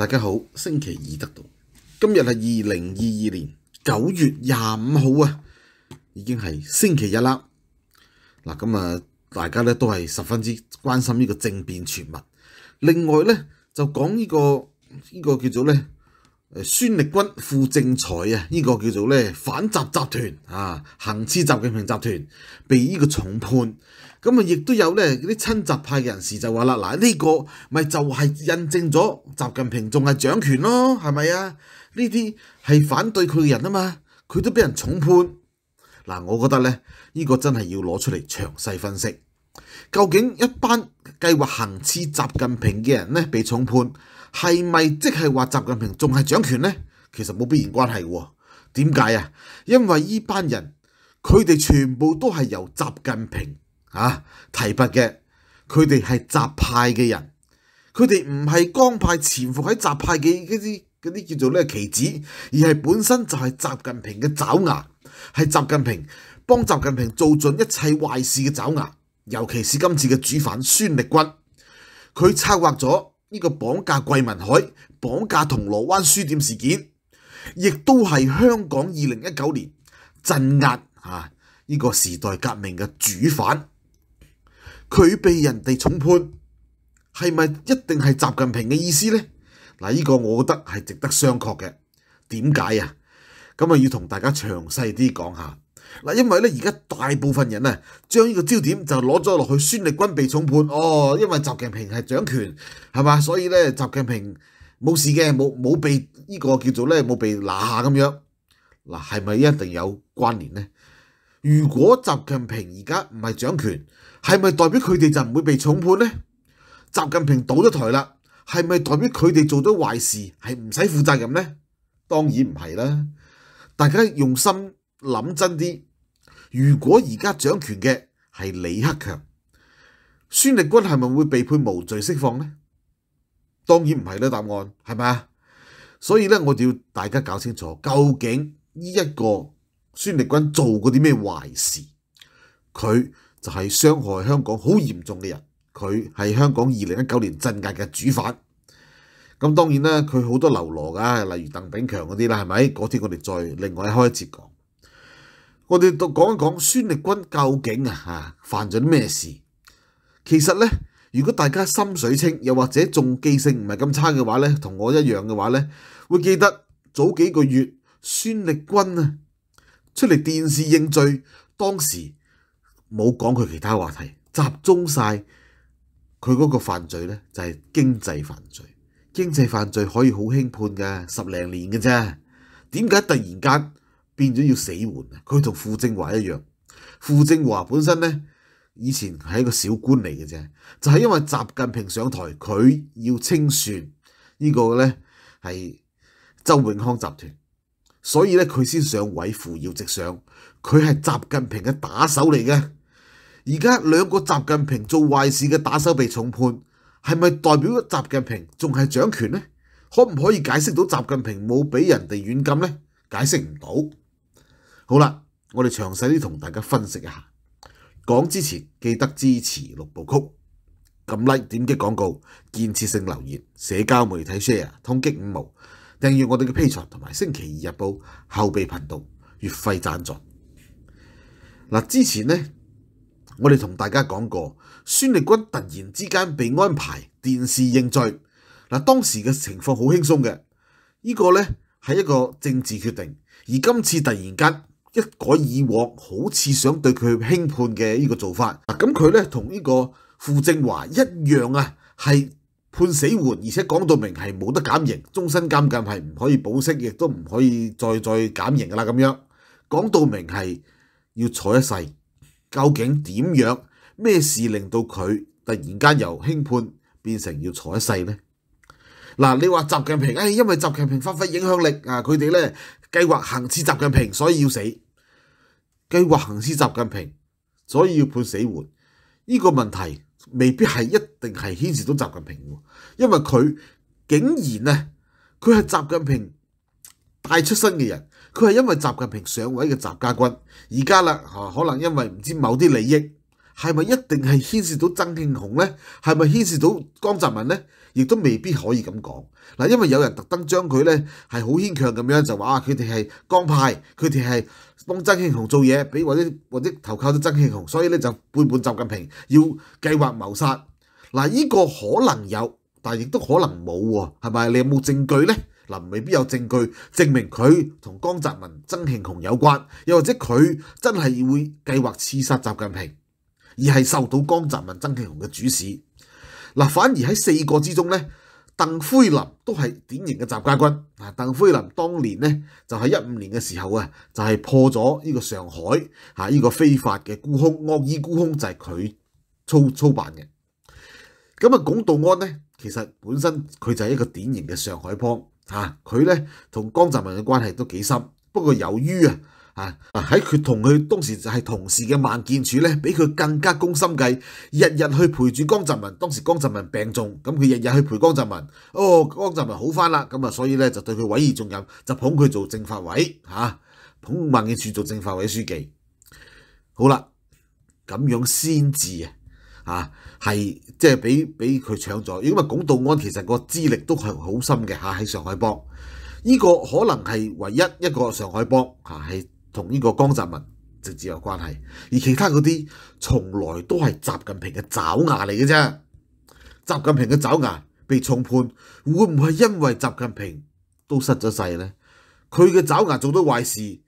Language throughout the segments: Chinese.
大家好，星期二得到，今日系二零二二年九月廿五号啊，已经系星期日啦。嗱，咁啊，大家咧都系十分之关心呢个政变传闻。另外咧，就讲呢个呢个叫做咧。誒孫力軍副政財啊，呢個叫做咧反習集團啊，行刺習近平集團被呢個重判，咁啊亦都有咧啲親習派嘅人士就話啦，嗱呢個咪就係印證咗習近平仲係掌權咯，係咪啊？呢啲係反對佢嘅人啊嘛，佢都俾人重判。嗱，我覺得咧呢個真係要攞出嚟詳細分析，究竟一班計劃行刺習近平嘅人咧被重判。系咪即系话习近平仲系掌权呢？其实冇必然关系。点解啊？因为呢班人佢哋全部都系由习近平啊提拔嘅，佢哋系习派嘅人，佢哋唔系江派潜伏喺习派嘅嗰啲嗰啲叫做咧棋子，而系本身就系习近平嘅爪牙，系习近平帮习近平做尽一切坏事嘅爪牙。尤其是今次嘅主犯孙力军，佢策划咗。呢個綁架桂文海、綁架銅鑼灣書店事件，亦都係香港二零一九年鎮壓啊呢個時代革命嘅主犯，佢被人哋重判，係咪一定係習近平嘅意思咧？嗱，呢個我覺得係值得商榷嘅。點解啊？咁啊，要同大家詳細啲講下。嗱，因為咧，而家大部分人啊，將呢個焦點就攞咗落去孫力軍被重判，哦，因為習近平係掌權，係嘛，所以咧，習近平冇事嘅，冇冇被呢個叫做咧冇被拿下咁樣，嗱，係咪一定有關聯咧？如果習近平而家唔係掌權，係咪代表佢哋就唔會被重判咧？習近平倒咗台啦，係咪代表佢哋做咗壞事係唔使負責任咧？當然唔係啦，大家用心。諗真啲，如果而家掌權嘅係李克強，孫力軍係咪會被判無罪釋放呢？當然唔係啦，答案係咪啊？所以咧，我哋要大家搞清楚，究竟呢一個孫力軍做過啲咩壞事？佢就係傷害香港好嚴重嘅人，佢係香港二零一九年鎮壓嘅主犯。咁當然啦，佢好多流羅㗎，例如鄧炳強嗰啲啦，係咪？嗰啲我哋再另外開節講。我哋都讲一讲孙立军究竟啊吓犯咗啲咩事？其实咧，如果大家心水清，又或者仲记性唔系咁差嘅话咧，同我一样嘅话咧，会记得早几个月孙立军啊出嚟电视认罪，当时冇讲佢其他话题，集中晒佢嗰个犯罪咧就系经济犯罪。经济犯罪可以好轻判噶，十零年嘅啫。点解突然间？變咗要死緩啊！佢同傅政華一樣，傅政華本身呢，以前係一個小官嚟嘅啫，就係因為習近平上台，佢要清算呢個呢係周永康集團，所以咧佢先上位扶搖直上。佢係習近平嘅打手嚟嘅。而家兩個習近平做壞事嘅打手被重判，係咪代表習近平仲係掌權呢？可唔可以解釋到習近平冇俾人哋軟禁呢？解釋唔到。好啦，我哋详细啲同大家分析一下。讲之前记得支持六部曲，揿 Like、点击广告、建设性留言、社交媒体 share、通击五毛、订阅我哋嘅 P r 同埋星期二日报后备频道月费赞助。嗱，之前呢，我哋同大家讲过，孙立军突然之间被安排电视认罪。嗱，当时嘅情况好轻松嘅，呢个呢，系一个政治决定，而今次突然间。一改以往好似想對佢輕判嘅呢個做法，咁佢呢同呢個傅政華一樣啊，係判死缓，而且講到明係冇得減刑，終身監禁係唔可以保釋，亦都唔可以再再減刑噶啦，咁樣講到明係要坐一世。究竟點樣咩事令到佢突然間由輕判變成要坐一世呢？嗱，你話習近平，哎，因為習近平發揮影響力啊，佢哋咧。計劃行刺習近平，所以要死；計劃行刺習近平，所以要判死缓。呢個問題未必係一定係牽涉到習近平喎，因為佢竟然咧，佢係習近平带出身嘅人，佢係因為習近平上位嘅习家軍。而家啦，可能因為唔知某啲利益係咪一定係牽涉到曾庆红咧，係咪牽涉到江澤民咧？亦都未必可以咁講，嗱，因為有人特登將佢咧係好牽強咁樣就話啊，佢哋係江派，佢哋係幫曾慶紅做嘢，俾或者或者投靠咗曾慶紅，所以咧就背叛習近平，要計劃謀殺。嗱，依個可能有，但亦都可能冇喎，係咪？你有冇證據咧？嗱，未必有證據證明佢同江澤民、曾慶紅有關，又或者佢真係會計劃刺殺習近平，而係受到江澤民、曾慶紅嘅主使。嗱，反而喺四個之中咧，鄧輝林都係典型嘅集家軍啊！鄧輝林當年咧就喺一五年嘅時候啊，就係破咗呢個上海啊呢個非法嘅沽空惡意沽空就係佢操操辦嘅。咁啊，廣道安咧，其實本身佢就係一個典型嘅上海幫啊，佢咧同江澤民嘅關係都幾深，不過由於啊。啊！喺佢同佢當時就係同事嘅萬建柱咧，比佢更加攻心計，日日去陪住江澤民。當時江澤民病重，咁佢日日去陪江澤民。哦，江澤民好翻啦，咁啊，所以咧就對佢委以重任，就捧佢做政法委嚇，捧萬建柱做政法委书记。好啦，咁样先至啊！啊，系即系俾俾佢抢咗，因为龚道安其实个资历都系好深嘅吓，喺上海帮呢个可能系唯一一个上海帮吓系。同呢個江澤民直接有關係，而其他嗰啲從來都係習近平嘅爪牙嚟嘅啫。習近平嘅爪牙被重判，會唔會因為習近平都失咗勢咧？佢嘅爪牙做咗壞事，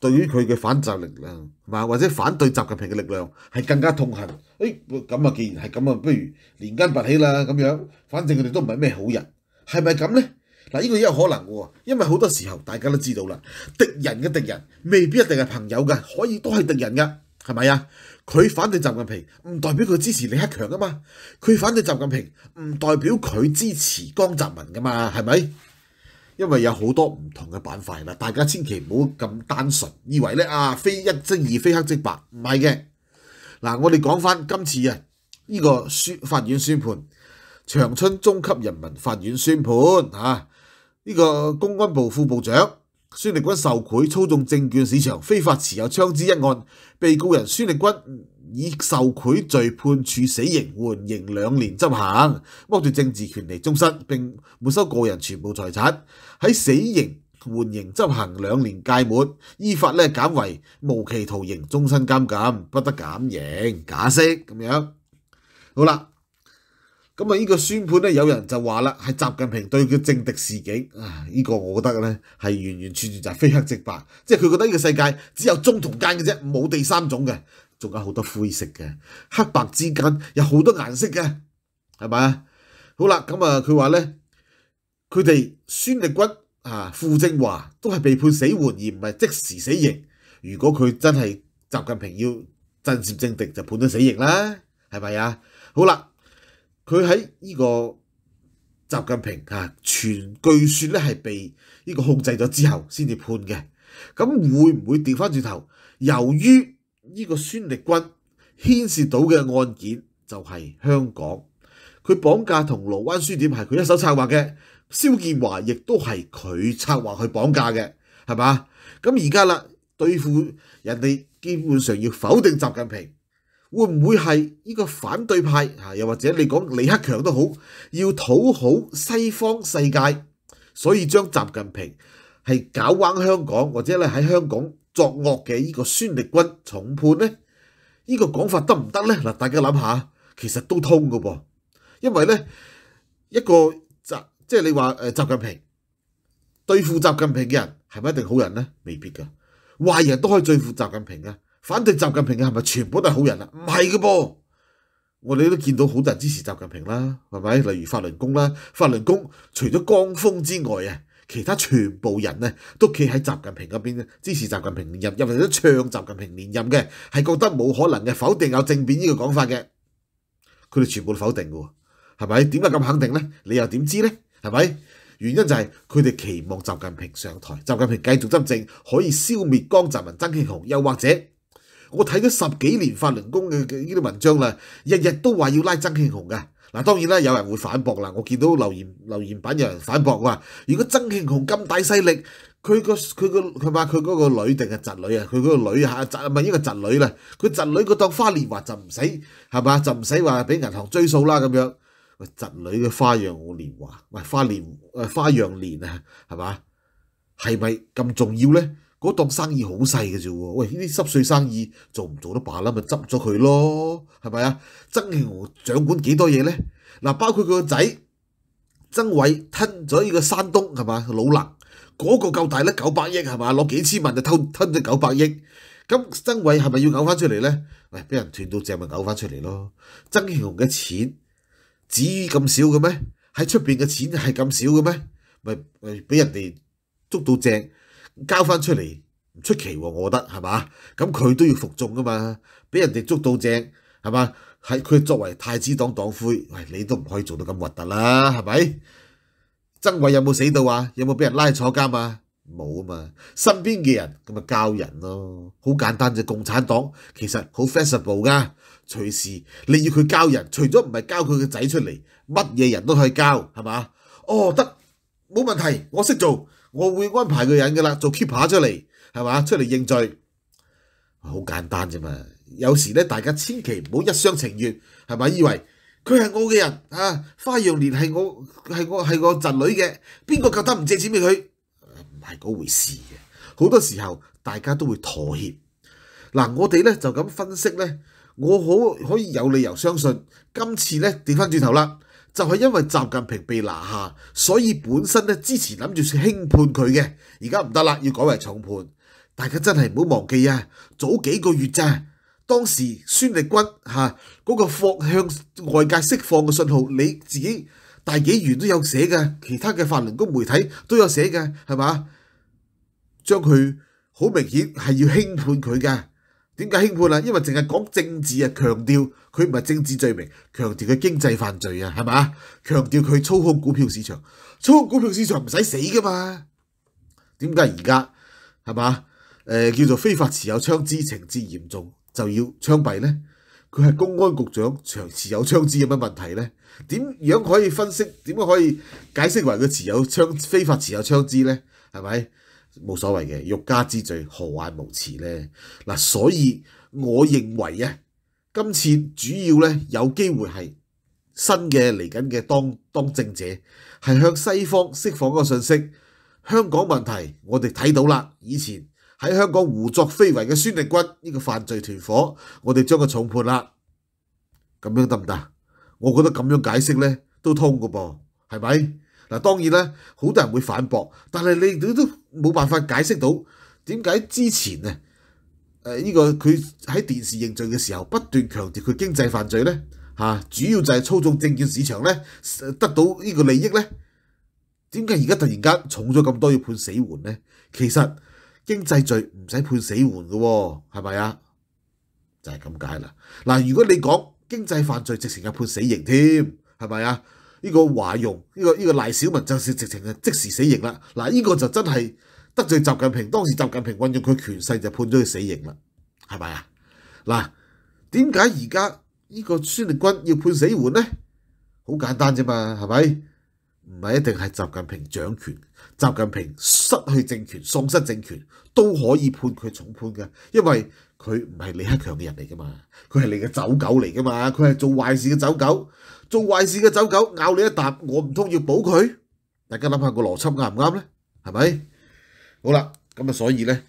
對於佢嘅反側力量，或者反對習近平嘅力量係更加痛恨。誒，咁啊，既然係咁啊，不如連根拔起啦咁樣。反正佢哋都唔係咩好人，係咪咁咧？嗱，呢個有可能喎，因為好多時候大家都知道啦，敵人嘅敵人未必一定係朋友嘅，可以都係敵人嘅，係咪啊？佢反對習近平，唔代表佢支持李克強啊嘛。佢反對習近平，唔代表佢支持江澤民噶嘛，係咪？因為有好多唔同嘅板塊啦，大家千祈唔好咁單純，以為咧啊，非一即二，非黑即白，唔係嘅。嗱，我哋講翻今次啊，呢個宣法院宣判，長春中級人民法院宣判嚇。呢個公安部副部長孫立軍受贿操縱證券市場非法持有槍支一案，被告人孫立軍以受贿罪判處死刑緩刑兩年執行，剝奪政治權利終身，並沒收個人全部財產。喺死刑緩刑執行兩年屆满，依法咧減為無期徒刑，終身監禁，不得減刑。假釋咁樣。好啦。咁啊！呢個宣判咧，有人就話啦，係習近平對佢政敵示警啊！依個我覺得咧，係完完全全就係非黑即白，即係佢覺得呢個世界只有中同間嘅啫，冇第三種嘅，仲有好多灰色嘅，黑白之間有好多顏色嘅，係咪啊？好啦，咁啊，佢話咧，佢哋孫力軍啊、傅政華都係被判死緩而唔係即時死刑。如果佢真係習近平要鎮壓政敵，就判咗死刑啦，係咪啊？好啦。佢喺呢個習近平啊，全據說咧係被呢個控制咗之後先至判嘅。咁會唔會調翻轉頭？由於呢個孫力軍牽涉到嘅案件就係香港，佢綁架同羅灣書店係佢一手策劃嘅，蕭建華亦都係佢策劃去綁架嘅，係嘛？咁而家啦，對付人哋基本上要否定習近平。会唔会系呢个反对派啊？又或者你讲李克强都好，要讨好西方世界，所以将习近平系搞弯香港，或者咧喺香港作恶嘅呢个孙力军重判呢？呢个讲法得唔得呢？嗱，大家谂下，其实都通噶噃，因为呢一个习即系你话诶，习近平对付习近平嘅人系咪一定好人呢？未必噶，坏人都可以对付习近平噶。反对習近平嘅係咪全部都係好人啊？唔係嘅噃，我哋都見到好多人支持習近平啦，係咪？例如法輪功啦，法輪功除咗江峰之外啊，其他全部人呢都企喺習近平嗰邊嘅，支持習近平连任，入嚟都唱習近平连任嘅，係覺得冇可能嘅，否定有政面呢個講法嘅，佢哋全部都否定嘅喎，係咪？點解咁肯定呢？你又點知呢？係咪？原因就係佢哋期望習近平上台，習近平繼續執政，可以消滅江澤民、曾慶紅，又或者。我睇咗十幾年法輪功嘅呢啲文章啦，日日都話要拉曾慶紅嘅。嗱，當然啦，有人會反駁啦。我見到留言留言版有人反駁話：如果曾慶紅咁大勢力，佢個佢個佢話佢嗰個女定係侄女啊？佢嗰個女嚇侄唔係應該侄女啦。佢侄女佢當花年華就唔使係嘛，就唔使話俾銀行追數啦咁樣。侄女嘅花樣年華，喂花年誒花樣年啊，係嘛？係咪咁重要咧？嗰檔生意好細嘅啫喎，喂呢啲濕碎生意做唔做得把啦咪執咗佢咯，係咪啊？曾慶雄掌管幾多嘢咧？嗱，包括佢個仔曾偉吞咗呢個山東係嘛老林嗰個夠大粒九百億係嘛，攞幾千萬就吞吞咗九百億，咁曾偉係咪要嘔翻出嚟咧？喂，俾人斷到正咪嘔翻出嚟咯！曾慶雄嘅錢至於咁少嘅咩？喺出面嘅錢係咁少嘅咩？咪咪俾人哋捉到正。交翻出嚟唔出奇喎，我覺得係嘛？咁佢都要服眾噶嘛？俾人哋捉到正係嘛？係佢作為太子黨黨魁，你都唔可以做到咁核突啦，係咪？曾偉有冇死到啊？有冇俾人拉去坐監啊？冇啊嘛，身邊嘅人咁咪交人咯，好簡單啫。共產黨其實好 flexible 噶，隨時你要佢交人，除咗唔係交佢嘅仔出嚟，乜嘢人都可以交，係嘛？哦，得冇問題，我識做。我会安排个人噶啦，做 keeper 出嚟，系嘛？出嚟认罪，好简单啫嘛。有时咧，大家千祈唔好一厢情愿，系咪？以为佢系我嘅人啊，花样年系我系我系我侄女嘅，边个够得唔借钱俾佢？唔系嗰回事嘅，好多时候大家都会妥协。嗱，我哋咧就咁分析咧，我好可以有理由相信，今次咧调翻转头啦。就系因为习近平被拿下，所以本身咧之前谂住轻判佢嘅，而家唔得啦，要改为重判。大家真系唔好忘记啊，早几个月咋，当时孙力军吓嗰个放向外界释放嘅信号，你自己大紀元都有写嘅，其他嘅法灵功媒体都有写嘅，系嘛？将佢好明显系要轻判佢嘅。點解輕判啊？因為淨係講政治啊，強調佢唔係政治罪名，強調佢經濟犯罪啊，係嘛？強調佢操控股票市場，操控股票市場唔使死噶嘛？點解而家係嘛？誒叫做非法持有槍支，情節嚴重就要槍斃咧？佢係公安局長長持有槍支有乜問題咧？點樣可以分析？點樣可以解釋為佢持有槍非法持有槍支咧？係咪？冇所谓嘅，欲加之罪何患无辞呢？嗱，所以我认为啊，今次主要咧有机会系新嘅嚟紧嘅当当政者系向西方释放个信息，香港问题我哋睇到啦，以前喺香港胡作非为嘅孙力军呢个犯罪团伙，我哋将佢重判啦，咁样得唔得？我觉得咁样解释咧都通个噃，系咪？嗱當然咧，好多人會反駁，但係你都都冇辦法解釋到點解之前啊誒呢個佢喺電視認罪嘅時候不斷強調佢經濟犯罪咧嚇，主要就係操縱證券市場咧得到呢個利益咧，點解而家突然間重咗咁多要判死緩咧？其實經濟罪唔使判死緩嘅喎，係咪啊？就係咁解啦。嗱，如果你講經濟犯罪直情係判死刑添，係咪啊？呢個華容，呢個呢個賴小文就是直情係即時死刑啦！嗱，呢個就真係得罪習近平，當時習近平運用佢權勢就判咗佢死刑啦，係咪啊？嗱，點解而家呢個孫立軍要判死緩咧？好簡單啫嘛，係咪？唔係一定係習近平掌權，習近平失去政權、喪失政權都可以判佢重判嘅，因為佢唔係李克強嘅人嚟噶嘛，佢係你嘅走狗嚟噶嘛，佢係做壞事嘅走狗。做壞事嘅走狗咬你一啖，我唔通要保佢？大家諗下個邏輯啱唔啱咧？係咪好啦？咁啊，所以咧，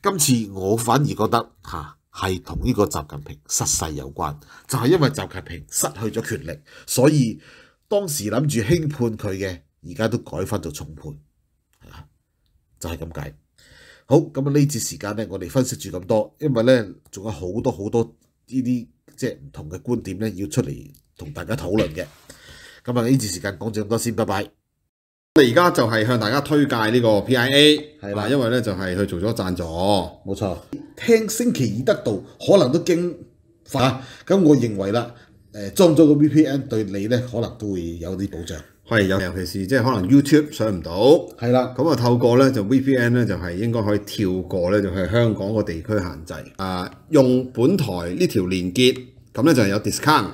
今次我反而覺得吓係同呢個習近平失勢有關，就係因為習近平失去咗權力，所以當時諗住輕判佢嘅，而家都改翻做重判，啊，就係咁解。好咁啊，呢节時間咧，我哋分析住咁多，因為咧仲有好多好多呢啲即係唔同嘅觀點咧，要出嚟。同大家討論嘅咁啊！呢次時間講咗咁多先，拜拜。我哋而家就係向大家推介呢個 P.I.A. 係啦，因為咧就係佢做咗贊助，冇錯。聽星期二得到可能都驚嚇咁，我認為啦，誒裝咗個 VPN 對你咧可能都會有啲保障係，有，尤其是即係可能 YouTube 上唔到係啦，咁啊透過咧就 VPN 咧就係應該可以跳過咧就係香港個地區限制啊。用本台呢條連結咁咧就有 discount。